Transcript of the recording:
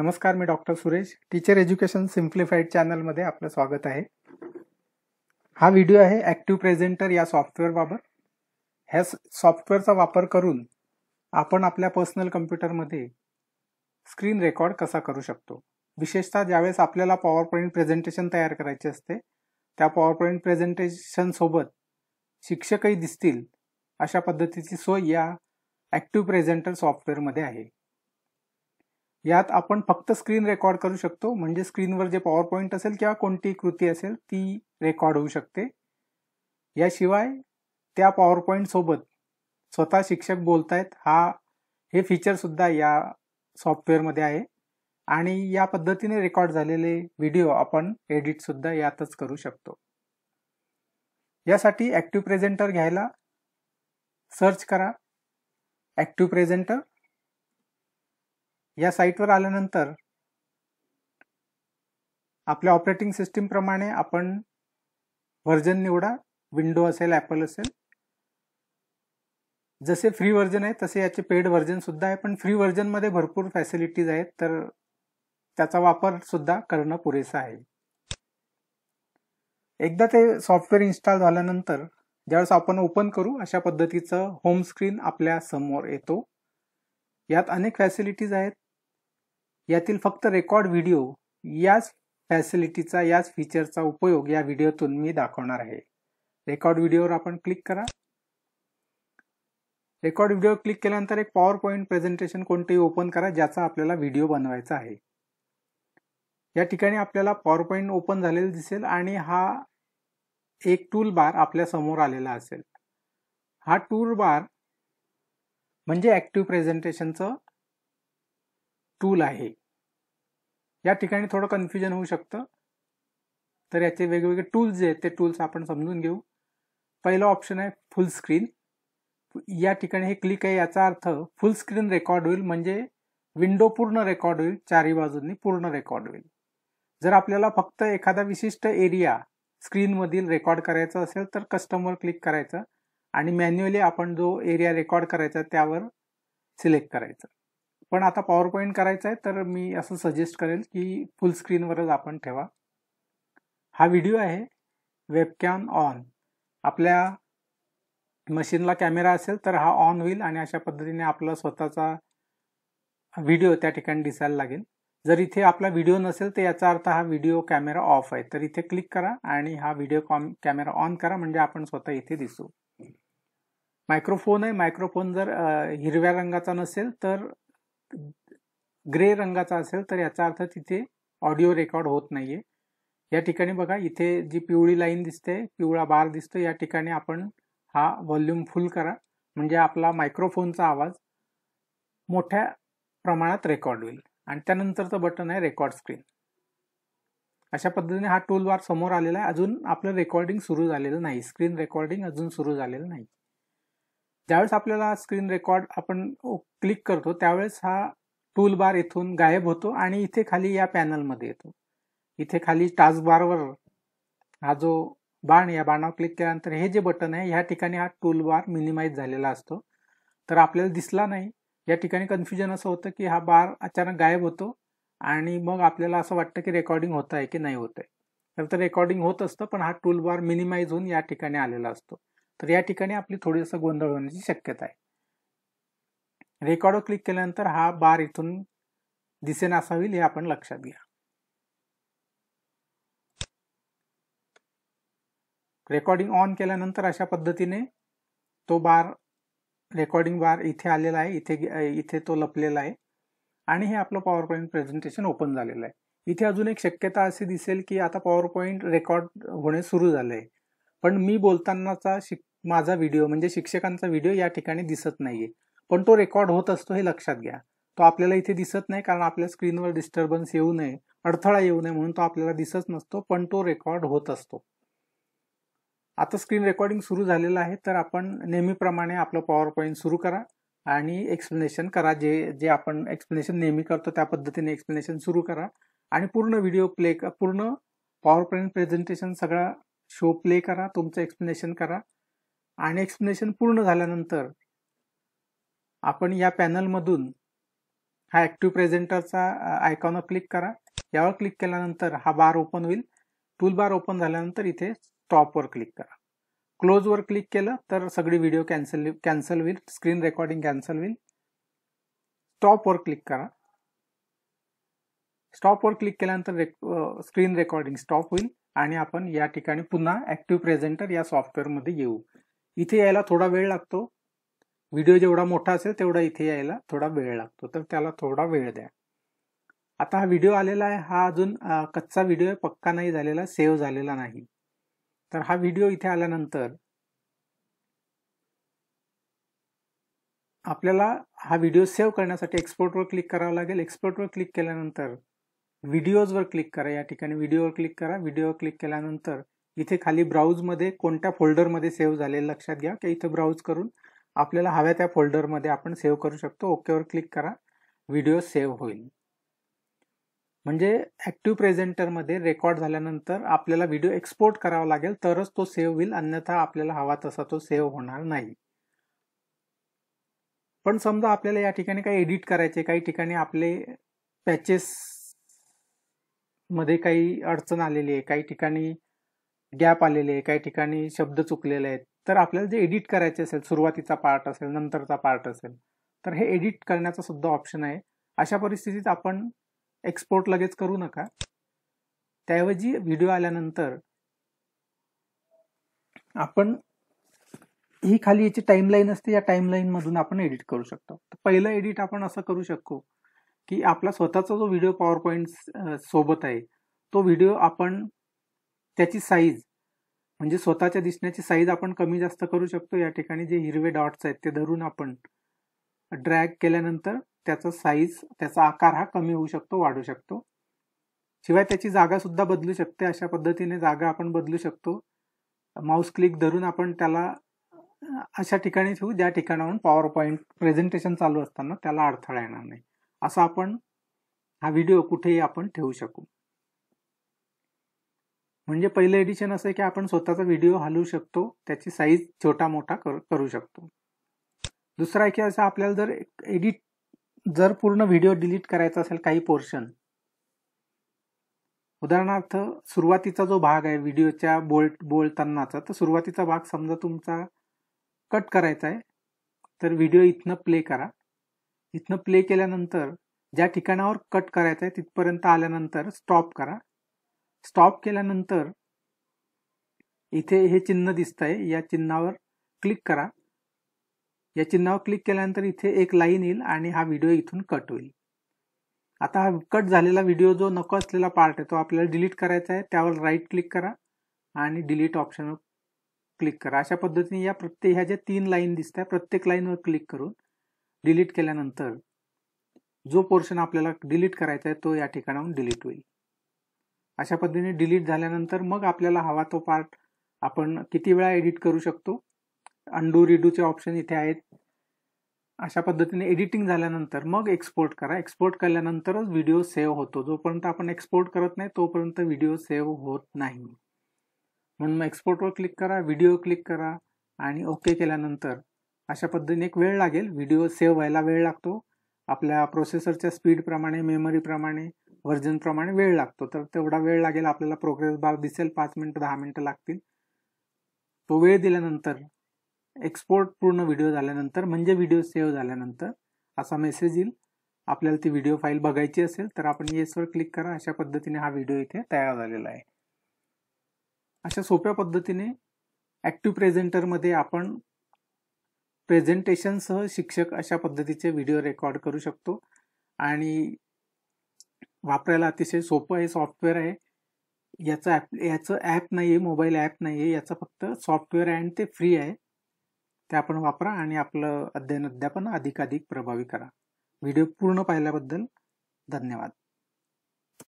नमस्कार मी doctor Suresh teacher education simplified चॅनलमध्ये आपलं स्वागत आहे हा व्हिडिओ आहे ॲक्टिव्ह प्रेझेंटर या सॉफ्टवेअरबाबत ह्या सॉफ्टवेअरचा वापर करून आपण आपल्या पर्सनल कम्प्युटरमध्ये स्क्रीन रेकॉर्ड कसा करू शकतो विशेषतः ज्यावेळेस आपल्याला पॉवर पॉईंट प्रेझेंटेशन तयार करायचे असते त्या पॉवर पॉईंट प्रेझेंटेशनसोबत शिक्षकही दिसतील अशा पद्धतीची सोय या ॲक्टिव्ह प्रेझेंटर सॉफ्टवेअरमध्ये आहे यात आपण फक्त स्क्रीन रेकॉर्ड करू शकतो म्हणजे स्क्रीनवर जे पॉवर पॉईंट असेल किंवा कोणती कृती असेल ती रेकॉर्ड होऊ शकते याशिवाय त्या पॉवर पॉईंट सोबत स्वतः शिक्षक बोलतायत हा हे फीचर सुद्धा या सॉफ्टवेअरमध्ये आहे आणि या पद्धतीने रेकॉर्ड झालेले व्हिडिओ आपण एडिट सुद्धा यातच करू शकतो यासाठी ॲक्टिव्ह प्रेझेंटर घ्यायला सर्च करा ॲक्टिव्ह प्रेझेंटर या साईटवर आल्यानंतर आपल्या ऑपरेटिंग सिस्टीमप्रमाणे आपण व्हर्जन निवडा विंडो असेल ॲपल असेल जसे फ्री व्हर्जन आहे तसे याचे पेड व्हर्जन सुद्धा आहे पण फ्री व्हर्जनमध्ये भरपूर फॅसिलिटीज आहेत तर त्याचा वापर सुद्धा करणं पुरेसं आहे एकदा ते सॉफ्टवेअर इन्स्टॉल झाल्यानंतर ज्यावेळेस आपण ओपन करू अशा पद्धतीचं होम स्क्रीन आपल्या समोर येतो यात अनेक फॅसिलिटीज आहेत यातील फक्त रेकॉर्ड व्हिडिओ याच फॅसिलिटीचा याच फीचरचा उपयोग या व्हिडिओतून मी दाखवणार आहे रेकॉर्ड व्हिडिओवर आपण क्लिक करा रेकॉर्ड व्हिडिओ क्लिक केल्यानंतर एक पॉवर पॉईंट प्रेझेंटेशन कोणतेही ओपन करा ज्याचा आपल्याला व्हिडिओ बनवायचा आहे या ठिकाणी आपल्याला पॉवर पॉईंट ओपन झालेला दिसेल आणि हा एक टूल बार आपल्या समोर आलेला असेल हा टूल बार म्हणजे ॲक्टिव्ह प्रेझेंटेशनचं टूल आहे या ठिकाणी थोडं कन्फ्युजन होऊ शकतं तर याचे वेगवेगळे टूल्स जे आहेत ते टूल्स आपण समजून घेऊ पहिला ऑप्शन आहे फुल स्क्रीन या ठिकाणी हे क्लिक आहे याचा अर्थ फुल स्क्रीन रेकॉर्ड होईल म्हणजे विंडो पूर्ण रेकॉर्ड होईल चारही बाजूंनी पूर्ण रेकॉर्ड होईल जर आपल्याला फक्त एखादा विशिष्ट एरिया स्क्रीनमधील रेकॉर्ड करायचा असेल तर कस्टमर क्लिक करायचं आणि मॅन्युअली आपण जो एरिया रेकॉर्ड करायचा त्यावर सिलेक्ट करायचं पण आता पॉवर पॉईंट करायचं आहे तर मी असं सजेस्ट करेल की फुल स्क्रीनवरच आपण ठेवा हा व्हिडिओ आहे वेबकॅम ऑन आपल्या मशीनला कॅमेरा असेल तर हा ऑन होईल आणि अशा पद्धतीने आपला स्वतःचा व्हिडिओ त्या ठिकाणी दिसायला लागेल जर इथे आपला व्हिडिओ नसेल तर याचा अर्थ हा व्हिडिओ कॅमेरा ऑफ आहे तर इथे क्लिक करा आणि हा व्हिडिओ कॉम कॅमेरा ऑन करा म्हणजे आपण स्वतः इथे दिसू मायक्रोफोन आहे मायक्रोफोन जर हिरव्या रंगाचा नसेल तर ग्रे रंगाचा असेल तर याचा अर्थ तिथे ऑडिओ रेकॉर्ड होत नाहीये या ठिकाणी बघा इथे जी पिवळी लाईन दिसते पिवळा बार दिसतो या ठिकाणी आपण हा व्हॉल्यूम फुल करा म्हणजे आपला मायक्रोफोनचा आवाज मोठ्या प्रमाणात रेकॉर्ड होईल आणि त्यानंतरचं बटन आहे रेकॉर्ड स्क्रीन अशा पद्धतीने हा टूल बार समोर आलेला आहे अजून आपलं रेकॉर्डिंग सुरू झालेलं नाही स्क्रीन रेकॉर्डिंग अजून सुरू झालेलं नाही ज्यावेळेस आपल्याला स्क्रीन रेकॉर्ड आपण क्लिक करतो त्यावेळेस हा टूल बार इथून गायब होतो आणि इथे खाली या पॅनलमध्ये येतो इथे खाली टास्क बारवर हा जो बाण या बाणावर क्लिक केल्यानंतर हे जे बटन आहे ह्या ठिकाणी हा टूल बार मिनिमाइज झालेला असतो तर आपल्याला दिसला नाही या ठिकाणी कन्फ्युजन असं होतं की हा बार अचानक गायब होतो आणि मग आपल्याला असं वाटतं की रेकॉर्डिंग होत आहे की नाही होत आहे तर रेकॉर्डिंग होत असतं पण हा टूल बार मिनिमाइज होऊन या ठिकाणी आलेला असतो तर या ठिकाणी आपली थोडीस गोंधळ होण्याची शक्यता आहे रेकॉर्डवर क्लिक केल्यानंतर हा बार इथून दिसेन असा होईल हे आपण लक्षात घ्या रेकॉर्डिंग ऑन केल्यानंतर अशा पद्धतीने तो बार रेकॉर्डिंग बार इथे आलेला आहे इथे इथे तो लपलेला आहे आणि हे आपलं पॉवर पॉईंट प्रेझेंटेशन ओपन झालेलं आहे इथे अजून एक शक्यता अशी दिसेल की आता पॉवर पॉईंट रेकॉर्ड होणे सुरू झाले आहे पण मी बोलतानाचा शिक माझा व्हिडिओ म्हणजे शिक्षकांचा व्हिडिओ या ठिकाणी दिसत नाहीये पण तो रेकॉर्ड होत असतो हे लक्षात घ्या तो आपल्याला इथे दिसत नाही कारण आपल्या स्क्रीनवर डिस्टर्बन्स येऊ नये अडथळा येऊ नये म्हणून तो आपल्याला दिसत नसतो पण तो रेकॉर्ड होत असतो आता स्क्रीन रेकॉर्डिंग सुरू झालेलं आहे तर आपण नेहमीप्रमाणे आपलं पॉवर पॉईंट सुरू करा आणि एक्सप्लेनेशन करा जे जे आपण एक्सप्लेनेशन नेहमी करतो त्या पद्धतीने एक्सप्लेनेशन सुरू करा आणि पूर्ण व्हिडिओ प्ले पूर्ण पॉवर पॉईंट प्रेझेंटेशन सगळा शो प्ले करा तुमचं एक्सप्लेनेशन करा आणि एक्सप्लेनेशन पूर्ण झाल्यानंतर आपण या पॅनलमधून हा ॲक्टिव्ह प्रेझेंटरचा आयकॉनवर क्लिक करा यावर क्लिक केल्यानंतर हा बार ओपन होईल टूल बार ओपन झाल्यानंतर इथे स्टॉपवर क्लिक करा क्लोजवर क्लिक केलं तर सगळी व्हिडिओ कॅन्सल कॅन्सल होईल स्क्रीन रेकॉर्डिंग कॅन्सल होईल स्टॉपवर क्लिक करा स्टॉपवर क्लिक केल्यानंतर स्क्रीन रेकॉर्डिंग स्टॉप होईल आणि आपण या ठिकाणी पुन्हा ऍक्टिव्ह प्रेझेंटर या सॉफ्टवेअरमध्ये येऊ इथे यायला थोडा वेळ लागतो व्हिडिओ जेवढा मोठा असेल तेवढा इथे यायला थोडा वेळ लागतो तर त्याला थोडा वेळ द्या आता हा व्हिडिओ आलेला आहे हा अजून कच्चा व्हिडिओ पक्का नाही झालेला सेव्ह झालेला नाही तर हा व्हिडिओ इथे आल्यानंतर आपल्याला हा व्हिडिओ सेव्ह करण्यासाठी एक्सपोर्टवर क्लिक करावं लागेल एक्सपोर्टवर क्लिक केल्यानंतर व्हिडिओजवर क्लिक करा या ठिकाणी व्हिडिओवर क्लिक करा व्हिडिओवर क्लिक केल्यानंतर इथे खाली ब्राऊजमध्ये कोणत्या फोल्डरमध्ये सेव्ह झाले लक्षात घ्या की इथे ब्राऊज करून आपल्याला हव्या त्या फोल्डरमध्ये आपण सेव्ह करू शकतो ओकेवर क्लिक करा व्हिडिओ सेव्ह होईल म्हणजे ॲक्टिव्ह प्रेझेंटरमध्ये रेकॉर्ड झाल्यानंतर आपल्याला व्हिडिओ एक्सपोर्ट करावा लागेल तरच तो सेव्ह होईल अन्यथा आपल्याला हवा तसा तो सेव्ह होणार नाही पण समजा आपल्याला या ठिकाणी काही एडिट करायचे काही ठिकाणी आपले पॅचेस मध्ये काही अडचण आलेली आहे काही ठिकाणी गॅप आलेले आहे काही ठिकाणी शब्द चुकलेले आहेत तर आपल्याला जे एडिट करायचे असेल सुरुवातीचा पार्ट असेल नंतरचा पार्ट असेल तर हे एडिट करण्याचा सुद्धा ऑप्शन आहे अशा परिस्थितीत आपण एक्सपोर्ट लगेच करू नका त्याऐवजी व्हिडिओ आल्यानंतर आपण ही खाली याची टाईमलाईन असते या टाईमलाईनमधून आपण एडिट करू शकतो पहिलं एडिट आपण असं करू शकतो की आपला स्वतःचा जो व्हिडिओ पॉवर पॉईंट सोबत आहे तो व्हिडिओ आपण त्याची साईज म्हणजे स्वतःच्या दिसण्याची साईज आपण कमी जास्त करू शकतो या ठिकाणी जे हिरवे डॉट्स आहेत ते धरून आपण ड्रॅग केल्यानंतर त्याचा साईज त्याचा आकार हा कमी होऊ शकतो वाढू शकतो शिवाय त्याची जागा सुद्धा बदलू शकते अशा पद्धतीने जागा आपण बदलू शकतो माऊस क्लिक धरून आपण त्याला अशा ठिकाणी ठेवू ज्या ठिकाणाहून पॉवर पॉईंट प्रेझेंटेशन चालू असताना त्याला अडथळा येणार नाही असा आपण हा व्हिडिओ कुठेही आपण ठेवू शकू म्हणजे पहिलं एडिशन असं आहे की आपण स्वतःचा व्हिडिओ हलवू शकतो त्याची साईज छोटा मोठा करू शकतो दुसरा आहे की असं आपल्याला जर एडिट जर पूर्ण व्हिडिओ डिलीट करायचा असेल काही पोर्शन उदाहरणार्थ सुरुवातीचा जो भाग आहे व्हिडिओच्या बोल बोलतानाचा तर सुरुवातीचा भाग समजा तुमचा कट करायचा आहे तर व्हिडिओ इथनं प्ले करा इथनं प्ले केल्यानंतर ज्या ठिकाणावर कट करायचं आहे तिथपर्यंत आल्यानंतर स्टॉप करा स्टॉप केल्यानंतर इथे हे चिन्ह दिसत आहे या चिन्हावर क्लिक करा या चिन्हावर क्लिक केल्यानंतर इथे एक लाईन येईल आणि हा व्हिडिओ इथून कट होईल आता हा कट झालेला व्हिडिओ जो नको असलेला पार्ट आहे तो आपल्याला डिलीट करायचा आहे त्यावर राईट क्लिक करा आणि डिलीट ऑप्शनवर क्लिक करा अशा पद्धतीने या प्रत्येक ह्या ज्या तीन लाईन दिसत आहे प्रत्येक लाईनवर क्लिक करून डिलीट केल्यानंतर जो पोर्शन आपल्याला डिलीट करायचा आहे तो या ठिकाणाहून डिलीट होईल अशा पद्धतीने डिलीट झाल्यानंतर मग आपल्याला हवा तो पार्ट आपण किती वेळा एडिट करू शकतो अंडू रिडूचे ऑप्शन इथे आहेत अशा पद्धतीने एडिटिंग झाल्यानंतर मग एक्सपोर्ट करा एक्सपोर्ट केल्यानंतरच व्हिडिओ सेव्ह होतो जोपर्यंत आपण एक्सपोर्ट करत नाही तोपर्यंत व्हिडिओ सेव्ह होत नाही म्हणून मग एक्सपोर्टवर क्लिक करा व्हिडिओ क्लिक करा आणि ओके केल्यानंतर अशा पद्धतीने एक वेळ लागेल व्हिडिओ सेव्ह व्हायला वेळ लागतो आपल्या प्रोसेसरच्या स्पीडप्रमाणे मेमरीप्रमाणे व्हर्जनप्रमाणे वेळ लागतो तर तेवढा वेळ लागेल आपल्याला प्रोग्रेस बार दिसेल पाच मिनिटं दहा मिनिटं लागतील तो वेळ दिल्यानंतर एक्सपोर्ट पूर्ण व्हिडिओ झाल्यानंतर म्हणजे व्हिडिओ सेव्ह झाल्यानंतर असा मेसेज येईल आपल्याला ती व्हिडिओ फाईल बघायची असेल तर आपण येसवर क्लिक करा अशा पद्धतीने हा व्हिडिओ इथे तयार झालेला आहे अशा सोप्या पद्धतीने ऍक्टिव्ह प्रेझेंटरमध्ये आपण प्रेझेंटेशनसह शिक्षक अशा पद्धतीचे व्हिडिओ रेकॉर्ड करू शकतो आणि वापरायला अतिशय सोपं आहे सॉफ्टवेअर आहे याचं ॲप याचं ॲप नाही आहे मोबाईल ॲप नाही आहे याचं फक्त सॉफ्टवेअर आहे आणि ते फ्री आहे ते आपण वापरा आणि आपलं अध्ययन अध्यापन अधिकाधिक प्रभावी करा व्हिडिओ पूर्ण पाहिल्याबद्दल धन्यवाद